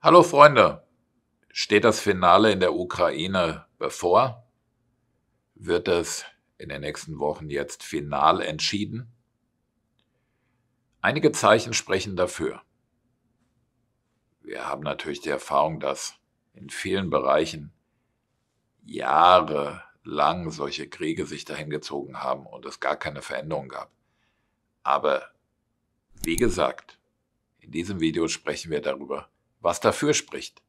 Hallo Freunde, steht das Finale in der Ukraine bevor? Wird es in den nächsten Wochen jetzt final entschieden? Einige Zeichen sprechen dafür. Wir haben natürlich die Erfahrung, dass in vielen Bereichen jahrelang solche Kriege sich dahingezogen haben und es gar keine Veränderung gab. Aber wie gesagt, in diesem Video sprechen wir darüber, was dafür spricht,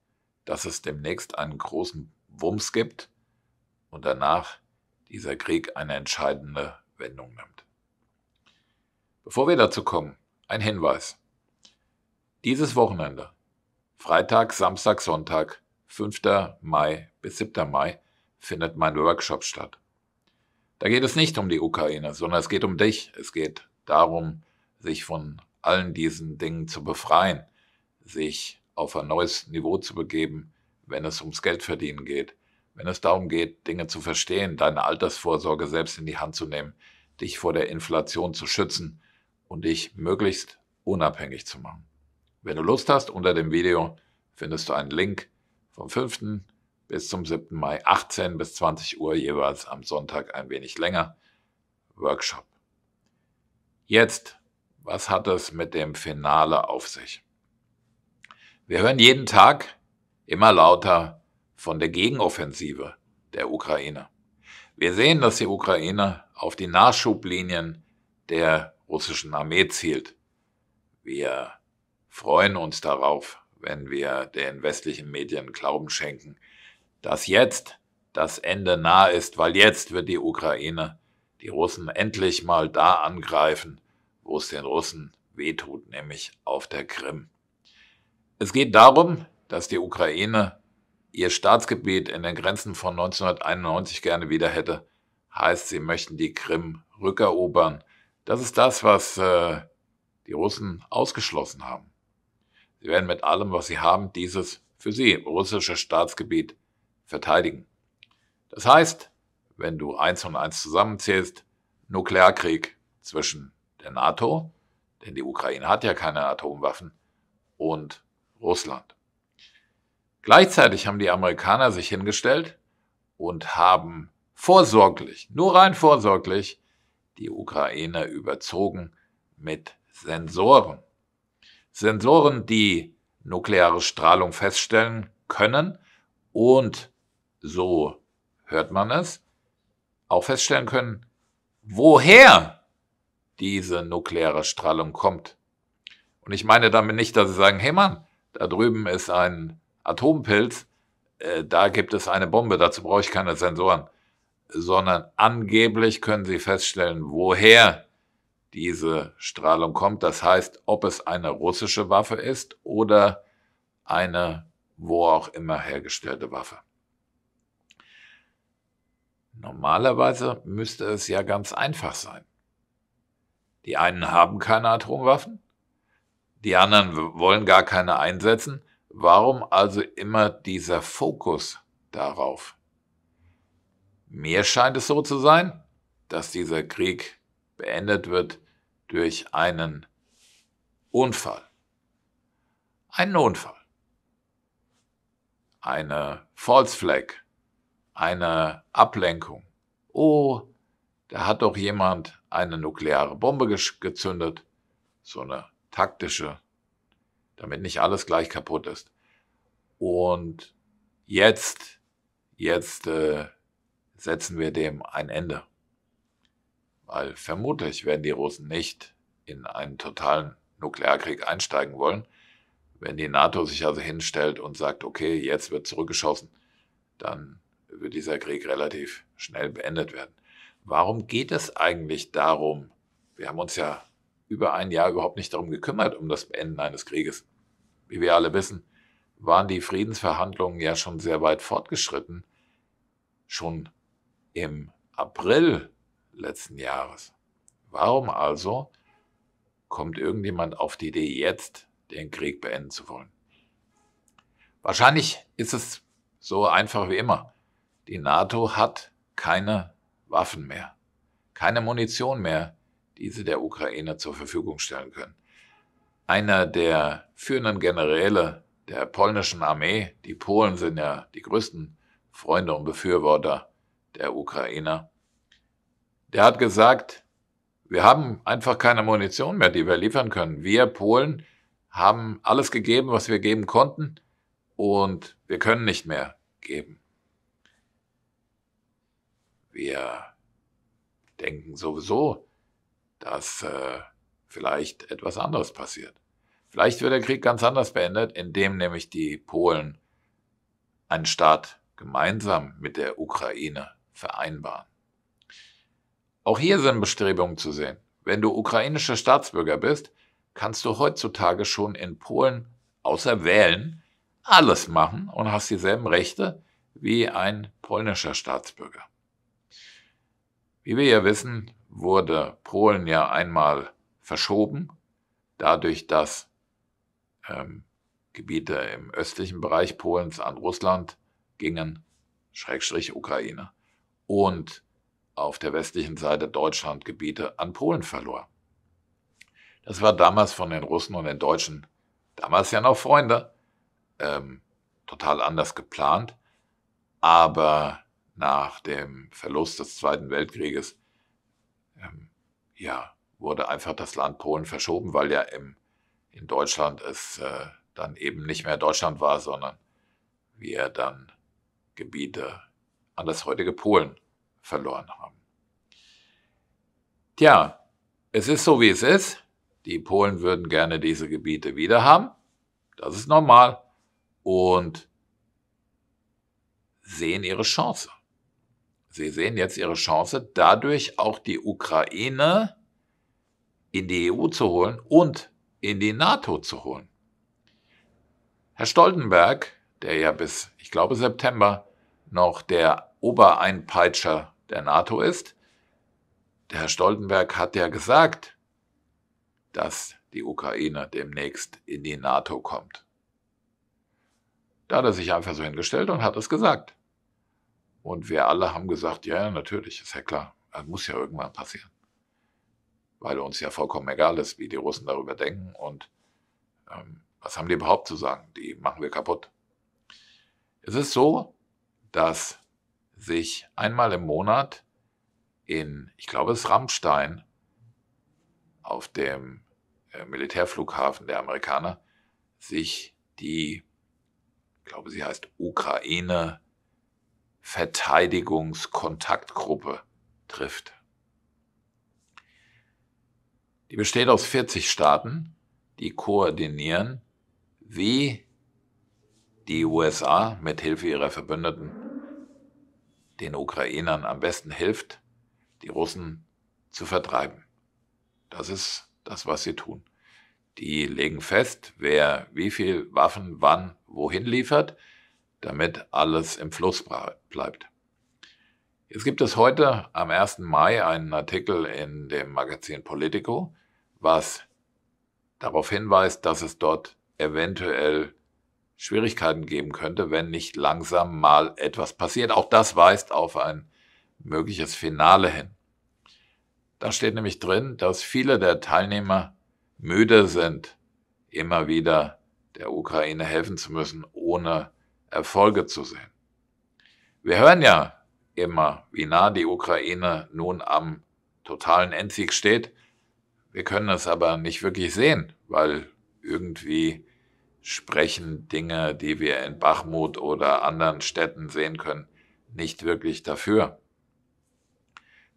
dass es demnächst einen großen Wumms gibt und danach dieser Krieg eine entscheidende Wendung nimmt. Bevor wir dazu kommen, ein Hinweis. Dieses Wochenende, Freitag, Samstag, Sonntag, 5. Mai bis 7. Mai, findet mein Workshop statt. Da geht es nicht um die Ukraine, sondern es geht um dich. Es geht darum, sich von allen diesen Dingen zu befreien, sich auf ein neues Niveau zu begeben, wenn es ums Geldverdienen geht, wenn es darum geht, Dinge zu verstehen, deine Altersvorsorge selbst in die Hand zu nehmen, dich vor der Inflation zu schützen und dich möglichst unabhängig zu machen. Wenn du Lust hast, unter dem Video findest du einen Link vom 5. bis zum 7. Mai 18 bis 20 Uhr jeweils am Sonntag ein wenig länger Workshop. Jetzt, was hat es mit dem Finale auf sich? Wir hören jeden Tag immer lauter von der Gegenoffensive der Ukraine. Wir sehen, dass die Ukraine auf die Nachschublinien der russischen Armee zielt. Wir freuen uns darauf, wenn wir den westlichen Medien Glauben schenken, dass jetzt das Ende nahe ist, weil jetzt wird die Ukraine die Russen endlich mal da angreifen, wo es den Russen wehtut, nämlich auf der Krim. Es geht darum, dass die Ukraine ihr Staatsgebiet in den Grenzen von 1991 gerne wieder hätte. Heißt, sie möchten die Krim rückerobern. Das ist das, was äh, die Russen ausgeschlossen haben. Sie werden mit allem, was sie haben, dieses für sie russische Staatsgebiet verteidigen. Das heißt, wenn du eins und eins zusammenzählst, Nuklearkrieg zwischen der NATO, denn die Ukraine hat ja keine Atomwaffen, und Russland. Gleichzeitig haben die Amerikaner sich hingestellt und haben vorsorglich, nur rein vorsorglich, die Ukraine überzogen mit Sensoren. Sensoren, die nukleare Strahlung feststellen können und, so hört man es, auch feststellen können, woher diese nukleare Strahlung kommt. Und ich meine damit nicht, dass sie sagen, hey Mann, da drüben ist ein Atompilz, äh, da gibt es eine Bombe, dazu brauche ich keine Sensoren, sondern angeblich können sie feststellen, woher diese Strahlung kommt. Das heißt, ob es eine russische Waffe ist oder eine wo auch immer hergestellte Waffe. Normalerweise müsste es ja ganz einfach sein. Die einen haben keine Atomwaffen, die anderen wollen gar keine einsetzen. Warum also immer dieser Fokus darauf? Mir scheint es so zu sein, dass dieser Krieg beendet wird durch einen Unfall. Einen Unfall. Eine False Flag. Eine Ablenkung. Oh, da hat doch jemand eine nukleare Bombe gezündet. So eine taktische, damit nicht alles gleich kaputt ist. Und jetzt, jetzt äh, setzen wir dem ein Ende. Weil vermutlich werden die Russen nicht in einen totalen Nuklearkrieg einsteigen wollen. Wenn die NATO sich also hinstellt und sagt, okay, jetzt wird zurückgeschossen, dann wird dieser Krieg relativ schnell beendet werden. Warum geht es eigentlich darum? Wir haben uns ja über ein Jahr überhaupt nicht darum gekümmert, um das Beenden eines Krieges. Wie wir alle wissen, waren die Friedensverhandlungen ja schon sehr weit fortgeschritten, schon im April letzten Jahres. Warum also kommt irgendjemand auf die Idee, jetzt den Krieg beenden zu wollen? Wahrscheinlich ist es so einfach wie immer. Die NATO hat keine Waffen mehr, keine Munition mehr, diese der Ukraine zur Verfügung stellen können. Einer der führenden Generäle der polnischen Armee, die Polen sind ja die größten Freunde und Befürworter der Ukrainer, der hat gesagt, wir haben einfach keine Munition mehr, die wir liefern können. Wir Polen haben alles gegeben, was wir geben konnten und wir können nicht mehr geben. Wir denken sowieso dass äh, vielleicht etwas anderes passiert. Vielleicht wird der Krieg ganz anders beendet, indem nämlich die Polen einen Staat gemeinsam mit der Ukraine vereinbaren. Auch hier sind Bestrebungen zu sehen. Wenn du ukrainischer Staatsbürger bist, kannst du heutzutage schon in Polen außer wählen alles machen und hast dieselben Rechte wie ein polnischer Staatsbürger. Wie wir ja wissen, wurde Polen ja einmal verschoben, dadurch, dass ähm, Gebiete im östlichen Bereich Polens an Russland gingen, Schrägstrich Ukraine, und auf der westlichen Seite Deutschland Gebiete an Polen verlor. Das war damals von den Russen und den Deutschen, damals ja noch Freunde, ähm, total anders geplant, aber nach dem Verlust des Zweiten Weltkrieges ähm, ja, wurde einfach das Land Polen verschoben, weil ja im, in Deutschland es äh, dann eben nicht mehr Deutschland war, sondern wir dann Gebiete an das heutige Polen verloren haben. Tja, es ist so, wie es ist. Die Polen würden gerne diese Gebiete wieder haben. Das ist normal. Und sehen ihre Chance. Sie sehen jetzt Ihre Chance, dadurch auch die Ukraine in die EU zu holen und in die NATO zu holen. Herr Stoltenberg, der ja bis, ich glaube, September noch der Obereinpeitscher der NATO ist, der Herr Stoltenberg hat ja gesagt, dass die Ukraine demnächst in die NATO kommt. Da hat er sich einfach so hingestellt und hat es gesagt. Und wir alle haben gesagt, ja, natürlich, ist ja klar, das muss ja irgendwann passieren. Weil uns ja vollkommen egal ist, wie die Russen darüber denken und ähm, was haben die überhaupt zu sagen? Die machen wir kaputt. Es ist so, dass sich einmal im Monat in, ich glaube, es ist Rammstein, auf dem äh, Militärflughafen der Amerikaner, sich die, ich glaube, sie heißt Ukraine, Verteidigungskontaktgruppe trifft. Die besteht aus 40 Staaten, die koordinieren, wie die USA mit Hilfe ihrer Verbündeten den Ukrainern am besten hilft, die Russen zu vertreiben. Das ist das, was sie tun. Die legen fest, wer wie viel Waffen wann wohin liefert damit alles im Fluss bleibt. Jetzt gibt es heute am 1. Mai einen Artikel in dem Magazin Politico, was darauf hinweist, dass es dort eventuell Schwierigkeiten geben könnte, wenn nicht langsam mal etwas passiert. Auch das weist auf ein mögliches Finale hin. Da steht nämlich drin, dass viele der Teilnehmer müde sind, immer wieder der Ukraine helfen zu müssen, ohne Erfolge zu sehen. Wir hören ja immer, wie nah die Ukraine nun am totalen Endsieg steht. Wir können es aber nicht wirklich sehen, weil irgendwie sprechen Dinge, die wir in Bachmut oder anderen Städten sehen können, nicht wirklich dafür.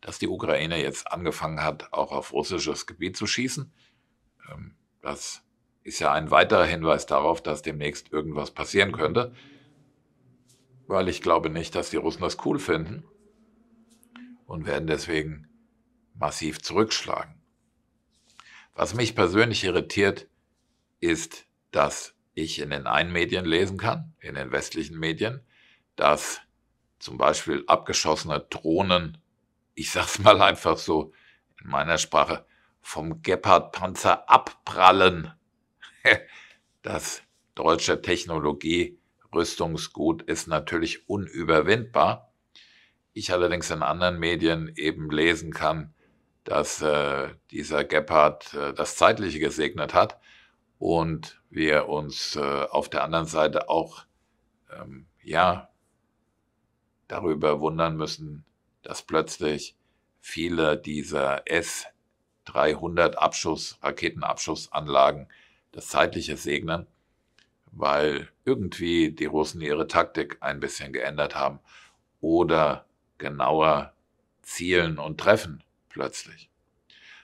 Dass die Ukraine jetzt angefangen hat, auch auf russisches Gebiet zu schießen, ähm, das ist ja ein weiterer Hinweis darauf, dass demnächst irgendwas passieren könnte weil ich glaube nicht, dass die Russen das cool finden und werden deswegen massiv zurückschlagen. Was mich persönlich irritiert, ist, dass ich in den einen Medien lesen kann, in den westlichen Medien, dass zum Beispiel abgeschossene Drohnen, ich sag's mal einfach so in meiner Sprache, vom Gepard-Panzer abprallen, dass deutsche Technologie Rüstungsgut ist natürlich unüberwindbar. Ich allerdings in anderen Medien eben lesen kann, dass äh, dieser Gepard äh, das Zeitliche gesegnet hat und wir uns äh, auf der anderen Seite auch ähm, ja darüber wundern müssen, dass plötzlich viele dieser S 300 Abschuss, Raketenabschussanlagen das Zeitliche segnen weil irgendwie die Russen ihre Taktik ein bisschen geändert haben oder genauer zielen und treffen plötzlich.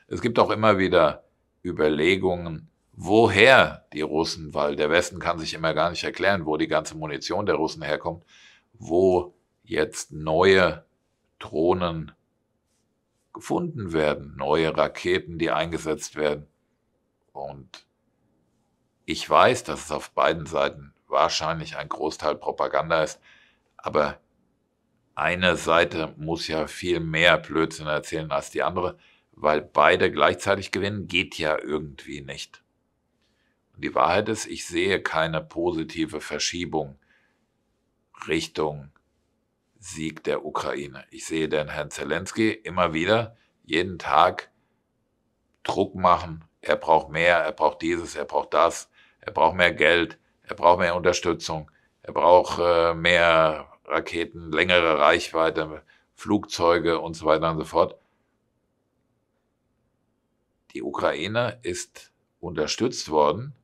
Es gibt auch immer wieder Überlegungen, woher die Russen, weil der Westen kann sich immer gar nicht erklären, wo die ganze Munition der Russen herkommt, wo jetzt neue Drohnen gefunden werden, neue Raketen, die eingesetzt werden. Und ich weiß, dass es auf beiden Seiten wahrscheinlich ein Großteil Propaganda ist, aber eine Seite muss ja viel mehr Blödsinn erzählen als die andere, weil beide gleichzeitig gewinnen, geht ja irgendwie nicht. Und die Wahrheit ist, ich sehe keine positive Verschiebung Richtung Sieg der Ukraine. Ich sehe den Herrn Zelensky immer wieder, jeden Tag Druck machen. Er braucht mehr, er braucht dieses, er braucht das er braucht mehr Geld, er braucht mehr Unterstützung, er braucht äh, mehr Raketen, längere Reichweite, Flugzeuge und so weiter und so fort. Die Ukraine ist unterstützt worden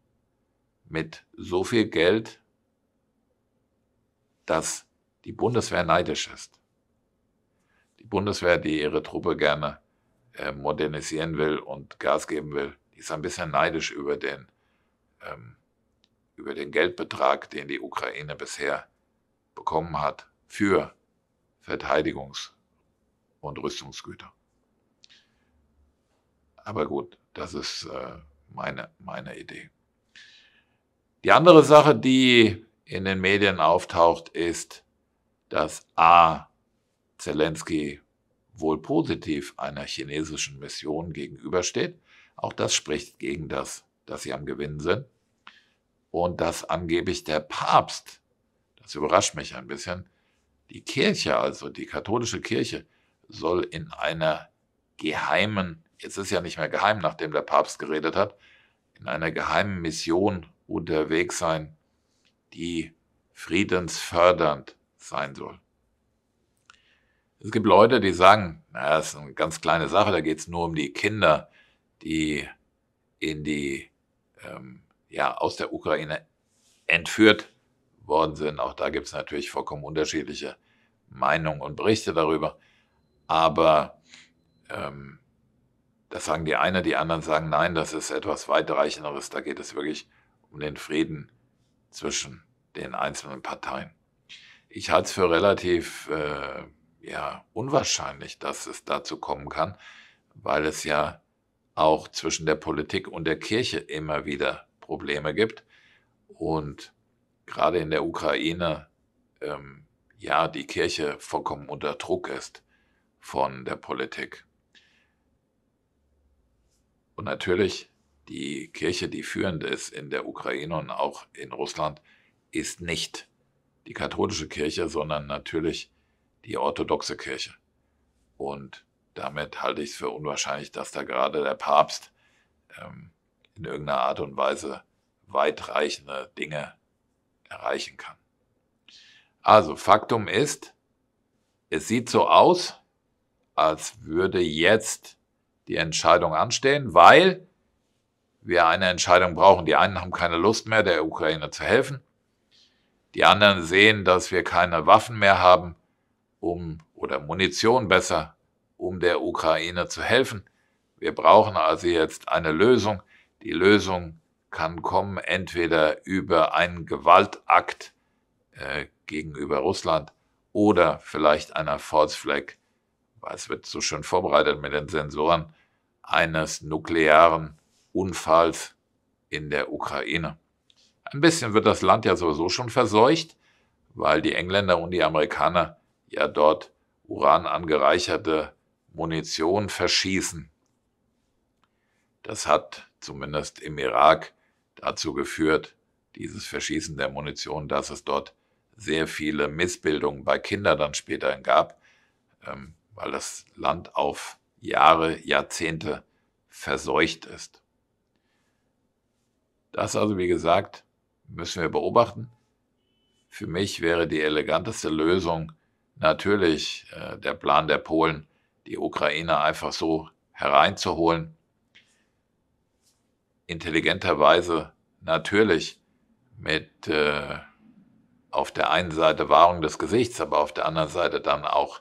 mit so viel Geld, dass die Bundeswehr neidisch ist. Die Bundeswehr, die ihre Truppe gerne äh, modernisieren will und Gas geben will, die ist ein bisschen neidisch über den ähm, über den Geldbetrag, den die Ukraine bisher bekommen hat für Verteidigungs- und Rüstungsgüter. Aber gut, das ist äh, meine, meine Idee. Die andere Sache, die in den Medien auftaucht, ist, dass A. Zelensky wohl positiv einer chinesischen Mission gegenübersteht. Auch das spricht gegen das dass sie am Gewinnen sind und dass angeblich der Papst, das überrascht mich ein bisschen, die Kirche, also die katholische Kirche, soll in einer geheimen, jetzt ist ja nicht mehr geheim, nachdem der Papst geredet hat, in einer geheimen Mission unterwegs sein, die friedensfördernd sein soll. Es gibt Leute, die sagen, na, das ist eine ganz kleine Sache, da geht es nur um die Kinder, die in die ähm, ja, aus der Ukraine entführt worden sind. Auch da gibt es natürlich vollkommen unterschiedliche Meinungen und Berichte darüber. Aber ähm, das sagen die einen, die anderen sagen, nein, das ist etwas weitreichenderes. Da geht es wirklich um den Frieden zwischen den einzelnen Parteien. Ich halte es für relativ äh, ja, unwahrscheinlich, dass es dazu kommen kann, weil es ja auch zwischen der Politik und der Kirche immer wieder Probleme gibt. Und gerade in der Ukraine, ähm, ja, die Kirche vollkommen unter Druck ist von der Politik. Und natürlich, die Kirche, die führend ist in der Ukraine und auch in Russland, ist nicht die katholische Kirche, sondern natürlich die orthodoxe Kirche. Und damit halte ich es für unwahrscheinlich, dass da gerade der Papst ähm, in irgendeiner Art und Weise weitreichende Dinge erreichen kann. Also Faktum ist, es sieht so aus, als würde jetzt die Entscheidung anstehen, weil wir eine Entscheidung brauchen. Die einen haben keine Lust mehr, der Ukraine zu helfen. Die anderen sehen, dass wir keine Waffen mehr haben, um oder Munition besser, um der Ukraine zu helfen. Wir brauchen also jetzt eine Lösung. Die Lösung kann kommen entweder über einen Gewaltakt äh, gegenüber Russland oder vielleicht einer False Flag, es wird so schön vorbereitet mit den Sensoren, eines nuklearen Unfalls in der Ukraine. Ein bisschen wird das Land ja sowieso schon verseucht, weil die Engländer und die Amerikaner ja dort uranangereicherte Munition verschießen. Das hat zumindest im Irak dazu geführt, dieses Verschießen der Munition, dass es dort sehr viele Missbildungen bei Kindern dann später gab, ähm, weil das Land auf Jahre, Jahrzehnte verseucht ist. Das also, wie gesagt, müssen wir beobachten. Für mich wäre die eleganteste Lösung natürlich äh, der Plan der Polen, die Ukraine einfach so hereinzuholen. Intelligenterweise natürlich mit äh, auf der einen Seite Wahrung des Gesichts, aber auf der anderen Seite dann auch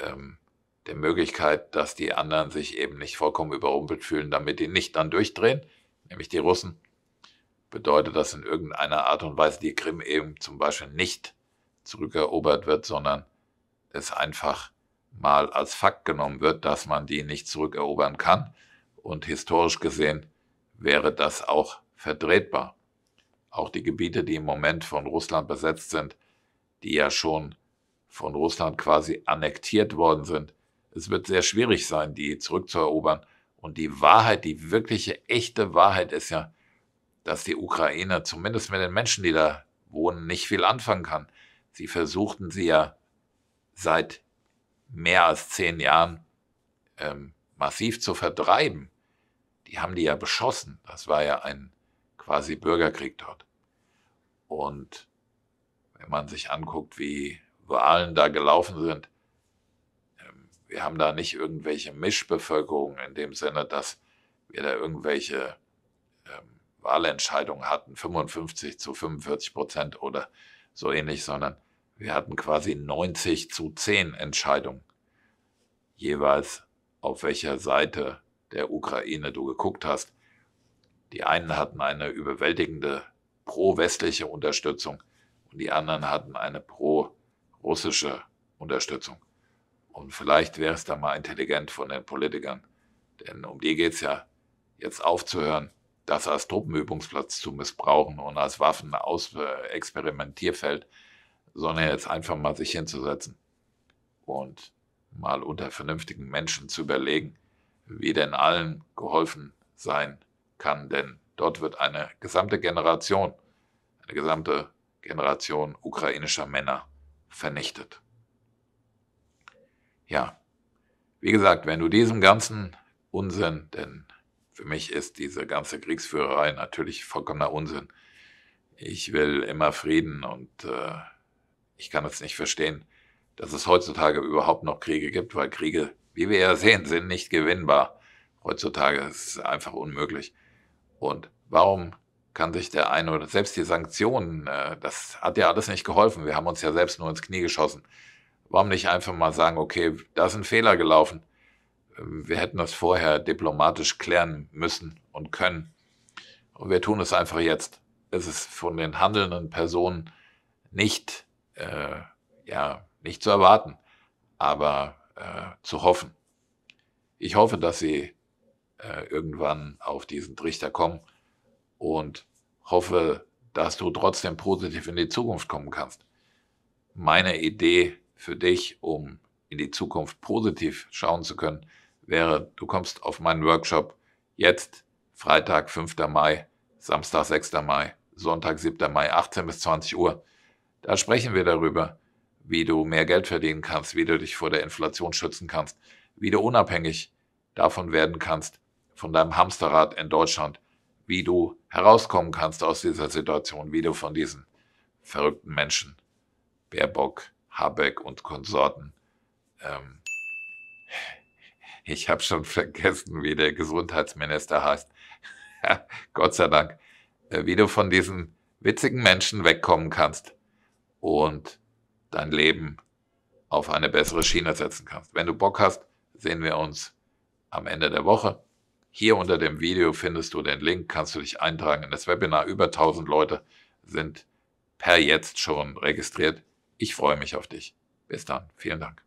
ähm, der Möglichkeit, dass die anderen sich eben nicht vollkommen überrumpelt fühlen, damit die nicht dann durchdrehen, nämlich die Russen, bedeutet das in irgendeiner Art und Weise die Krim eben zum Beispiel nicht zurückerobert wird, sondern es einfach mal als Fakt genommen wird, dass man die nicht zurückerobern kann. Und historisch gesehen wäre das auch verdrehtbar. Auch die Gebiete, die im Moment von Russland besetzt sind, die ja schon von Russland quasi annektiert worden sind, es wird sehr schwierig sein, die zurückzuerobern. Und die Wahrheit, die wirkliche, echte Wahrheit ist ja, dass die Ukraine zumindest mit den Menschen, die da wohnen, nicht viel anfangen kann. Sie versuchten sie ja seit mehr als zehn Jahren ähm, massiv zu vertreiben, die haben die ja beschossen. Das war ja ein quasi Bürgerkrieg dort. Und wenn man sich anguckt, wie Wahlen da gelaufen sind, ähm, wir haben da nicht irgendwelche Mischbevölkerung in dem Sinne, dass wir da irgendwelche ähm, Wahlentscheidungen hatten, 55 zu 45 Prozent oder so ähnlich, sondern wir hatten quasi 90 zu 10 Entscheidungen, jeweils auf welcher Seite der Ukraine du geguckt hast. Die einen hatten eine überwältigende pro-westliche Unterstützung und die anderen hatten eine pro-russische Unterstützung. Und vielleicht wäre es da mal intelligent von den Politikern, denn um die geht es ja, jetzt aufzuhören, das als Truppenübungsplatz zu missbrauchen und als Waffenexperimentierfeld. Äh, experimentierfeld sondern jetzt einfach mal sich hinzusetzen und mal unter vernünftigen Menschen zu überlegen, wie denn allen geholfen sein kann. Denn dort wird eine gesamte Generation, eine gesamte Generation ukrainischer Männer vernichtet. Ja, wie gesagt, wenn du diesem ganzen Unsinn, denn für mich ist diese ganze Kriegsführerei natürlich vollkommener Unsinn. Ich will immer Frieden und äh, ich kann es nicht verstehen, dass es heutzutage überhaupt noch Kriege gibt, weil Kriege, wie wir ja sehen, sind nicht gewinnbar. Heutzutage ist es einfach unmöglich. Und warum kann sich der eine oder selbst die Sanktionen, äh, das hat ja alles nicht geholfen. Wir haben uns ja selbst nur ins Knie geschossen. Warum nicht einfach mal sagen, okay, da ist ein Fehler gelaufen. Ähm, wir hätten das vorher diplomatisch klären müssen und können. Und wir tun es einfach jetzt. Es ist von den handelnden Personen nicht äh, ja, nicht zu erwarten, aber äh, zu hoffen. Ich hoffe, dass sie äh, irgendwann auf diesen Trichter kommen und hoffe, dass du trotzdem positiv in die Zukunft kommen kannst. Meine Idee für dich, um in die Zukunft positiv schauen zu können, wäre, du kommst auf meinen Workshop jetzt, Freitag, 5. Mai, Samstag, 6. Mai, Sonntag, 7. Mai, 18 bis 20 Uhr. Da sprechen wir darüber, wie du mehr Geld verdienen kannst, wie du dich vor der Inflation schützen kannst, wie du unabhängig davon werden kannst, von deinem Hamsterrad in Deutschland, wie du herauskommen kannst aus dieser Situation, wie du von diesen verrückten Menschen, Baerbock, Habeck und Konsorten, ähm, ich habe schon vergessen, wie der Gesundheitsminister heißt, Gott sei Dank, äh, wie du von diesen witzigen Menschen wegkommen kannst und dein Leben auf eine bessere Schiene setzen kannst. Wenn du Bock hast, sehen wir uns am Ende der Woche. Hier unter dem Video findest du den Link, kannst du dich eintragen in das Webinar. Über 1000 Leute sind per jetzt schon registriert. Ich freue mich auf dich. Bis dann. Vielen Dank.